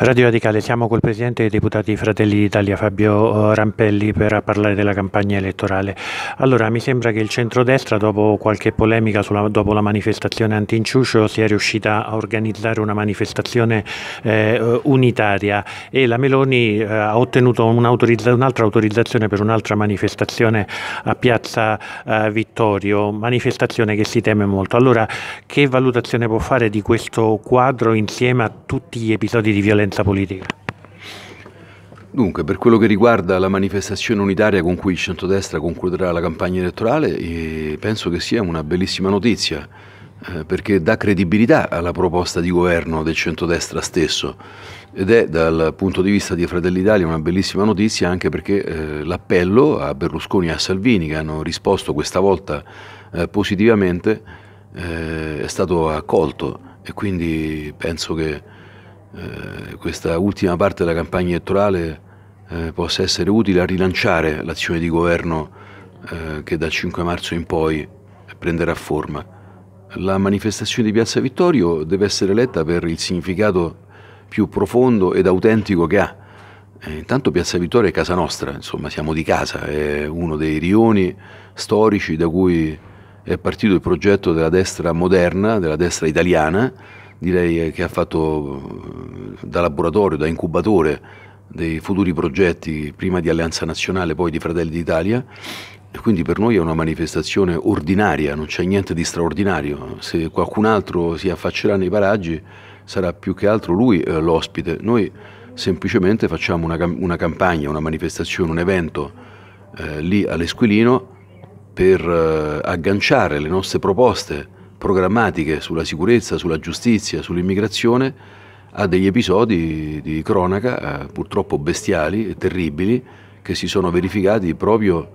Radio Radicale, siamo col Presidente dei Deputati Fratelli d'Italia Fabio eh, Rampelli per parlare della campagna elettorale. Allora, mi sembra che il centrodestra, dopo qualche polemica sulla, dopo la manifestazione anti antinciuscio, sia riuscita a organizzare una manifestazione eh, unitaria e la Meloni eh, ha ottenuto un'altra autorizzazione per un'altra manifestazione a Piazza eh, Vittorio, manifestazione che si teme molto. Allora, che valutazione può fare di questo quadro insieme a tutti gli episodi di violenza? violenza politica. Dunque, per quello che riguarda la manifestazione unitaria con cui il centrodestra concluderà la campagna elettorale, eh, penso che sia una bellissima notizia, eh, perché dà credibilità alla proposta di governo del centrodestra stesso ed è dal punto di vista di Fratelli Italia una bellissima notizia anche perché eh, l'appello a Berlusconi e a Salvini che hanno risposto questa volta positivamente è stato accolto e quindi penso che eh, questa ultima parte della campagna elettorale eh, possa essere utile a rilanciare l'azione di governo eh, che dal 5 marzo in poi prenderà forma. La manifestazione di Piazza Vittorio deve essere letta per il significato più profondo ed autentico che ha. Eh, intanto Piazza Vittorio è casa nostra, insomma siamo di casa, è uno dei rioni storici da cui è partito il progetto della destra moderna, della destra italiana, direi eh, che ha fatto eh, da laboratorio, da incubatore dei futuri progetti, prima di Alleanza Nazionale, poi di Fratelli d'Italia. Quindi per noi è una manifestazione ordinaria, non c'è niente di straordinario. Se qualcun altro si affaccerà nei paraggi sarà più che altro lui eh, l'ospite. Noi semplicemente facciamo una, una, campagna, una manifestazione, un evento eh, lì all'Esquilino per eh, agganciare le nostre proposte programmatiche sulla sicurezza, sulla giustizia, sull'immigrazione, a degli episodi di cronaca eh, purtroppo bestiali e terribili che si sono verificati proprio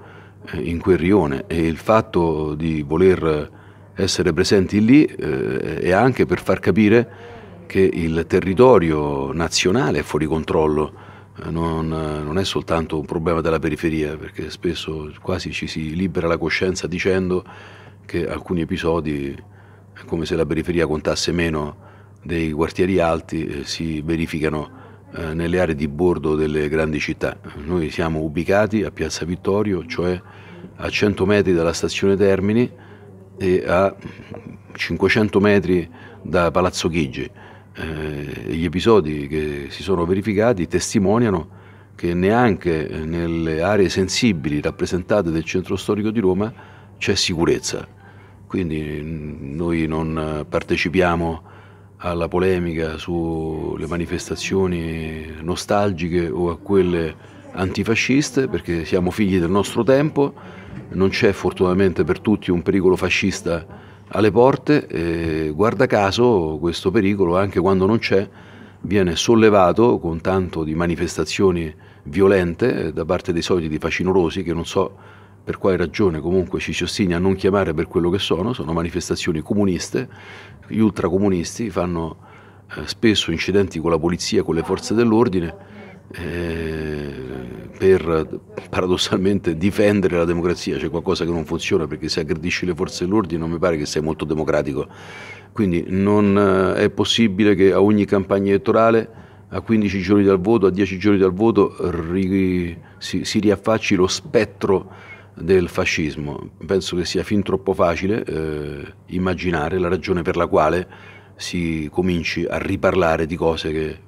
eh, in quel rione e il fatto di voler essere presenti lì eh, è anche per far capire che il territorio nazionale è fuori controllo. Eh, non, non, è soltanto un problema della periferia, perché spesso quasi ci si libera la coscienza dicendo che alcuni episodi come se la periferia contasse meno dei quartieri alti, eh, si verificano eh, nelle aree di bordo delle grandi città. Noi siamo ubicati a Piazza Vittorio, cioè a 100 metri dalla stazione Termini e a 500 metri da Palazzo Chigi. Eh, gli episodi che si sono verificati testimoniano che neanche eh, nelle aree sensibili rappresentate del centro storico di Roma c'è sicurezza. Quindi mm, noi non eh, partecipiamo alla polemica sulle manifestazioni nostalgiche o a quelle antifasciste perché siamo figli del nostro tempo, non c'è fortunatamente per tutti un pericolo fascista alle porte e guarda caso questo pericolo anche quando non c'è viene sollevato con tanto di manifestazioni violente da parte dei soliti facinorosi che non so per quale ragione comunque ci si ostini a non chiamare per quello che sono, sono manifestazioni comuniste, gli ultracomunisti fanno eh, spesso incidenti con la polizia, con le forze dell'ordine, eh, per paradossalmente difendere la democrazia, c'è qualcosa che non funziona perché se aggredisci le forze dell'ordine non mi pare che sei molto democratico. Quindi non eh, è possibile che a ogni campagna elettorale a 15 giorni dal voto, a 10 giorni dal voto ri, si, si riaffacci lo spettro del fascismo. Penso che sia fin troppo facile eh, immaginare la ragione per la quale si cominci a riparlare di cose che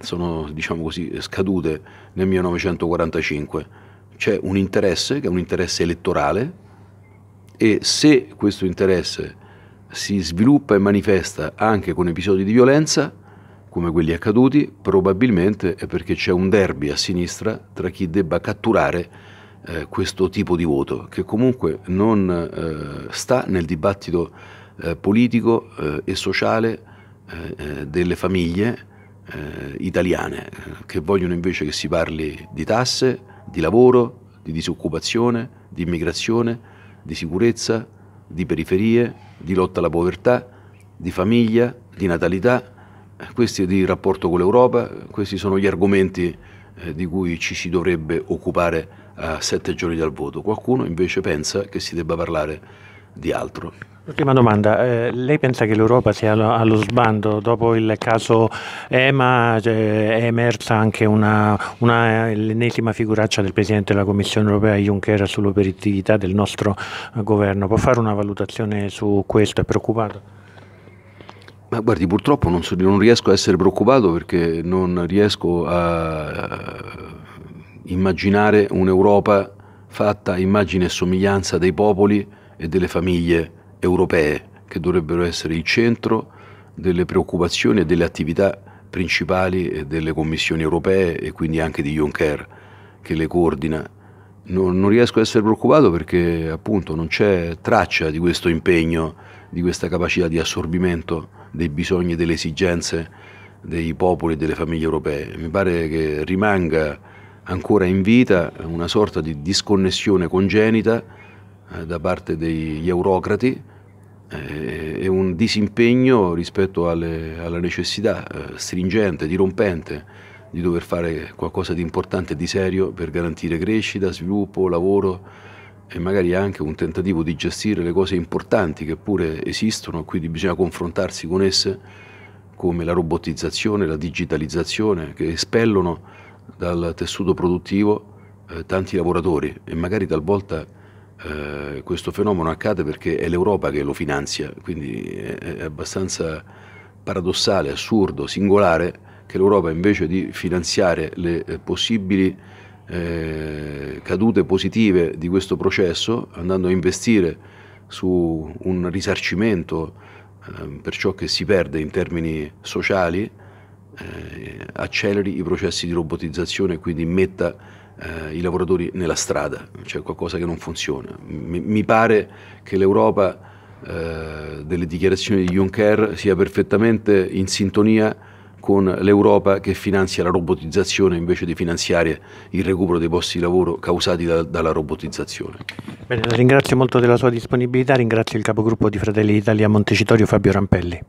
sono, diciamo così, scadute nel 1945. C'è un interesse che è un interesse elettorale e se questo interesse si sviluppa e manifesta anche con episodi di violenza, come quelli accaduti, probabilmente è perché c'è un derby a sinistra tra chi debba catturare eh, questo tipo di voto, che comunque non eh, sta nel dibattito eh, politico eh, e sociale eh, eh, delle famiglie italiane, che vogliono invece che si parli di tasse, di lavoro, di disoccupazione, di immigrazione, di sicurezza, di periferie, di lotta alla povertà, di famiglia, di natalità, questi di rapporto con l'Europa, questi sono gli argomenti di cui ci si dovrebbe occupare a sette giorni dal voto, qualcuno invece pensa che si debba parlare di altro. Ultima domanda, eh, lei pensa che l'Europa sia allo, allo, sbando? Dopo il caso EMA eh, è emersa anche una, una, l'ennesima figuraccia del Presidente della Commissione europea Juncker sull'operatività del nostro eh, governo. Può fare una valutazione su questo? È preoccupato? Ma guardi, purtroppo non, so, non riesco a essere preoccupato perché non riesco a immaginare un'Europa fatta a immagine e somiglianza dei popoli e delle famiglie europee, che dovrebbero essere il centro delle preoccupazioni e delle attività principali delle commissioni europee e quindi anche di Juncker che le coordina. Non, non riesco ad essere preoccupato perché appunto non c'è traccia di questo impegno, di questa capacità di assorbimento dei bisogni e delle esigenze dei popoli e delle famiglie europee. Mi pare che rimanga ancora in vita una sorta di disconnessione congenita eh, da parte degli eurocrati eh, e un disimpegno rispetto alle, alla necessità eh, stringente, dirompente di dover fare qualcosa di importante e di serio per garantire crescita, sviluppo, lavoro e magari anche un tentativo di gestire le cose importanti che pure esistono, quindi bisogna confrontarsi con esse come la robotizzazione, la digitalizzazione, che espellono dal tessuto produttivo eh, tanti lavoratori e magari talvolta eh, questo fenomeno accade perché è l'Europa che lo finanzia, quindi è, è abbastanza paradossale, assurdo, singolare che l'Europa invece di finanziare le eh, possibili eh, cadute positive di questo processo andando a investire su un risarcimento ehm, per ciò che si perde in termini sociali eh, acceleri i processi di robotizzazione e quindi metta eh, i lavoratori nella strada, c'è cioè qualcosa che non funziona. Mi, mi pare che l'Europa eh, delle dichiarazioni di Juncker sia perfettamente in sintonia con l'Europa che finanzia la robotizzazione invece di finanziare il recupero dei posti di lavoro causati da, dalla robotizzazione. Bene, ringrazio molto della sua disponibilità, ringrazio il capogruppo di Fratelli d'Italia Montecitorio Fabio Rampelli.